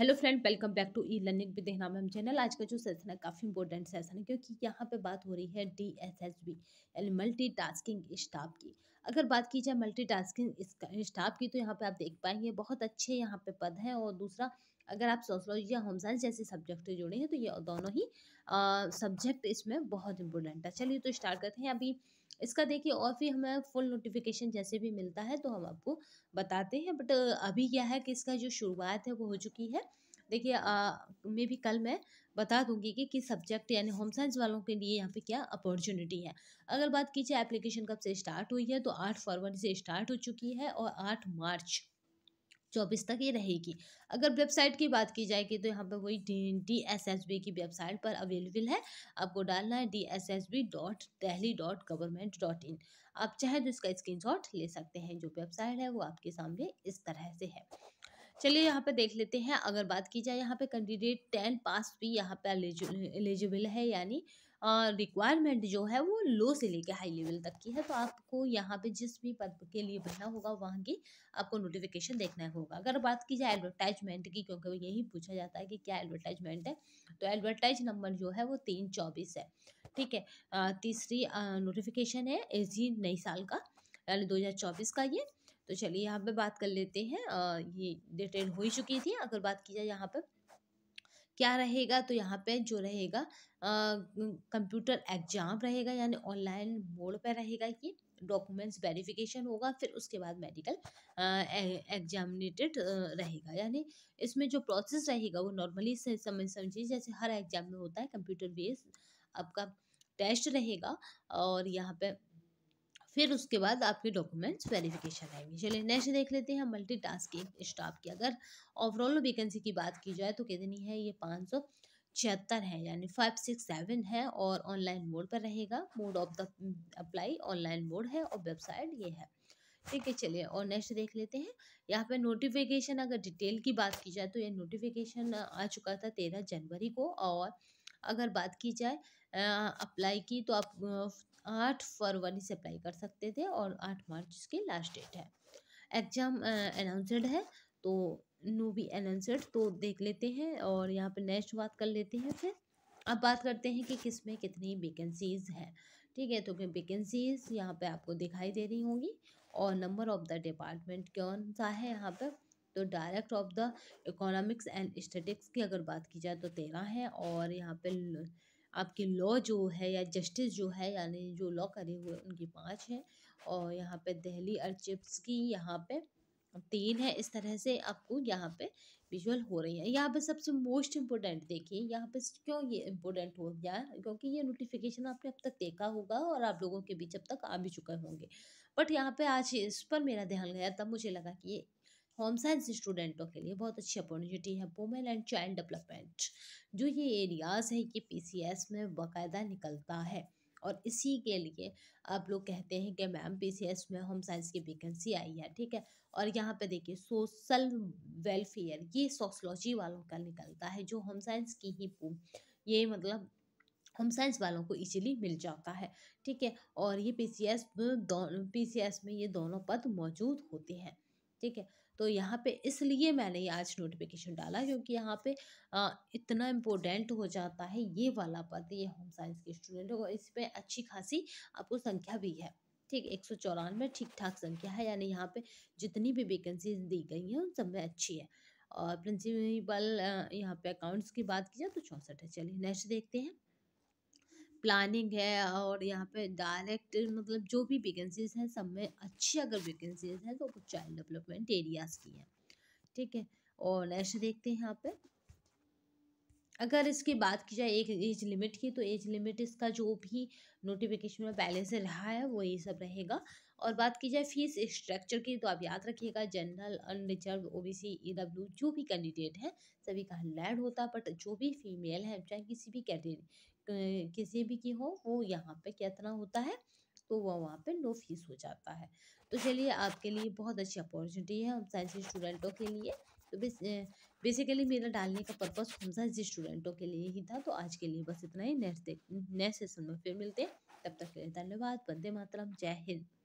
hello friend welcome back to e learning with नाम हम channel आज का जो सेशन है काफ़ी इंपॉर्टेंट सेशन है क्योंकि यहाँ पे बात हो रही है डी एस एस बी यानी मल्टी टास्किंग स्टाफ की अगर बात की जाए मल्टी टास्किंग स्टाफ की तो यहाँ पे आप देख पाएंगे बहुत अच्छे यहाँ पे पद हैं और दूसरा अगर आप सोशलॉजी या होम साइंस जैसे सब्जेक्ट से जुड़े हैं तो ये दोनों ही सब्जेक्ट इसमें बहुत इंपॉर्टेंट है चलिए तो स्टार्ट करते हैं अभी इसका देखिए और भी हमें फुल नोटिफिकेशन जैसे भी मिलता है तो हम आपको बताते हैं बट अभी क्या है कि इसका जो शुरुआत है वो हो चुकी है देखिए मे भी कल मैं बता दूंगी कि किस सब्जेक्ट यानी होम साइंस वालों के लिए यहाँ पे क्या अपॉर्चुनिटी है अगर बात की जाए एप्लीकेशन कब से स्टार्ट हुई है तो आठ फरवरी से स्टार्ट हो चुकी है और आठ मार्च चौबीस तक ये रहेगी अगर वेबसाइट की बात की जाएगी तो यहाँ पर वही डी एस एस बी की वेबसाइट पर अवेलेबल है आपको डालना है D S S B dot Delhi dot government dot in आप चाहे तो इसका स्क्रीन ले सकते हैं जो वेबसाइट है वो आपके सामने इस तरह से है चलिए यहाँ पे देख लेते हैं अगर बात की जाए यहाँ पे कैंडिडेट टेन पास भी यहाँ पे एलिजिबल है यानी रिक्वायरमेंट जो है वो लो से लेकर हाई लेवल तक की है तो आपको यहाँ पे जिस भी पद के लिए बनना होगा वहाँ की आपको नोटिफिकेशन देखना होगा अगर बात की जाए एडवर्टाइजमेंट की क्योंकि यही पूछा जाता है कि क्या एडवर्टाइजमेंट है तो एडवर्टाइज नंबर जो है वो तीन चौबीस है ठीक है तीसरी नोटिफिकेशन है इसी नई साल का यानी दो हज़ार चौबीस का ये तो चलिए यहाँ पे बात कर लेते हैं ये डिटेल हो ही चुकी थी अगर बात की जाए यहाँ पर क्या रहेगा तो यहाँ पे जो रहेगा कंप्यूटर एग्जाम रहेगा यानी ऑनलाइन मोड पे रहेगा ये डॉक्यूमेंट्स वेरिफिकेशन होगा फिर उसके बाद मेडिकल एग्जामिनेटेड रहेगा यानी इसमें जो प्रोसेस रहेगा वो नॉर्मली से समझ समझिए जैसे हर एग्जाम में होता है कंप्यूटर बेस्ड आपका टेस्ट रहेगा और यहाँ पे फिर उसके बाद आपके डॉक्यूमेंट्स वेरिफिकेशन आएंगे चलिए नेक्स्ट देख लेते हैं मल्टी टास्किंग स्टाफ की अगर ओवरऑल वेकेंसी की बात की जाए तो कितनी है ये पाँच सौ छिहत्तर है यानी फाइव सिक्स सेवन है और ऑनलाइन मोड पर रहेगा mode of the apply online mode है और वेबसाइट ये है ठीक है चलिए और नेक्स्ट देख लेते हैं यहाँ पे नोटिफिकेशन अगर डिटेल की बात की जाए तो ये नोटिफिकेशन आ चुका था तेरह जनवरी को और अगर बात की जाए अप्लाई की तो आप आठ फरवरी से अप्लाई कर सकते थे और आठ मार्च की लास्ट डेट है एग्ज़ाम अनाउंसड है तो नो बी अनाउंसड तो देख लेते हैं और यहाँ पे नेक्स्ट बात कर लेते हैं फिर अब बात करते हैं कि किस में कितनी वेकेंसीज़ है ठीक है तो वेकेंसीज़ यहाँ पे आपको दिखाई दे रही होंगी और नंबर ऑफ द डिपार्टमेंट कौन सा है यहाँ पर तो direct of the economics and statistics की अगर बात की जाए तो तेरह है और यहाँ पे आपकी लॉ जो है या जस्टिस जो है यानी जो लॉ करे हुए उनकी पाँच है और यहाँ पे दहली और चिप्स की यहाँ पे तीन है इस तरह से आपको यहाँ पे विजुअल हो रही है यहाँ पे सबसे मोस्ट इम्पोर्टेंट देखिए यहाँ पे क्यों ये इम्पोर्टेंट हो गया क्योंकि ये नोटिफिकेशन आपने अब तक देखा होगा और आप लोगों के बीच अब तक आ भी चुके होंगे बट यहाँ पे आज इस पर मेरा ध्यान गया तब मुझे लगा कि ये होम साइंस स्टूडेंटों के लिए बहुत अच्छी अपॉर्चुनिटी है वुमेन एंड चाइल्ड डेवलपमेंट जो ये एरियाज़ हैं कि पीसीएस में बाकायदा निकलता है और इसी के लिए आप लोग कहते हैं कि मैम पीसीएस में होम साइंस की वैकेंसी आई है ठीक है और यहाँ पे देखिए सोशल वेलफेयर ये सोशलॉजी वालों का निकलता है जो होम साइंस की ही ये मतलब होम साइंस वालों को इजीली मिल जाता है ठीक है और ये पीसीएस दोनों पी में ये दोनों पद मौजूद होते हैं ठीक है तो यहाँ पे इसलिए मैंने ये आज नोटिफिकेशन डाला क्योंकि यहाँ पे इतना इम्पोर्टेंट हो जाता है ये वाला पद ये होम साइंस के स्टूडेंट इस इसमें अच्छी खासी आपको संख्या भी है ठीक एक सौ चौरानवे ठीक ठाक संख्या है यानी यहाँ पे जितनी भी वेकेंसी दी गई हैं उन सब में अच्छी है और प्रिंसिपल यहाँ पे अकाउंट्स की बात की जाए तो चौंसठ है चलिए नेक्स्ट देखते हैं प्लानिंग है और यहाँ पे डायरेक्ट मतलब जो भी वैकेंसीज हैं सब में अच्छी अगर वैकेंसीज हैं तो वो चाइल्ड डेवलपमेंट एरियाज़ की हैं ठीक है और नेक्स्ट देखते हैं यहाँ पे अगर इसकी बात की जाए एक एज लिमिट की तो एज लिमिट इसका जो भी नोटिफिकेशन में पहले से रहा है वही सब रहेगा और बात की जाए फीस स्ट्रक्चर की तो आप याद रखिएगा general unreserved O B C E W जो भी कैंडिडेट हैं सभी का लैड होता है बट जो भी फीमेल है चाहे किसी भी कैंडिडेट किसी भी की हो वो यहाँ पे कितना होता है तो वह वहाँ पे नो फीस हो जाता है तो चलिए आपके लिए बहुत अच्छी अपॉर्चुनिटी है हम साइंस स्टूडेंटों के लिए तो बेस, बेसिकली मेरा डालने का पर्पज़ होम साइंस स्टूडेंटों के लिए ही था तो आज के लिए बस इतना ही नेक्स्ट नेक्स्ट सेशन में फिर मिलते हैं तब तक के लिए धन्यवाद वंदे मातरम जय हिंद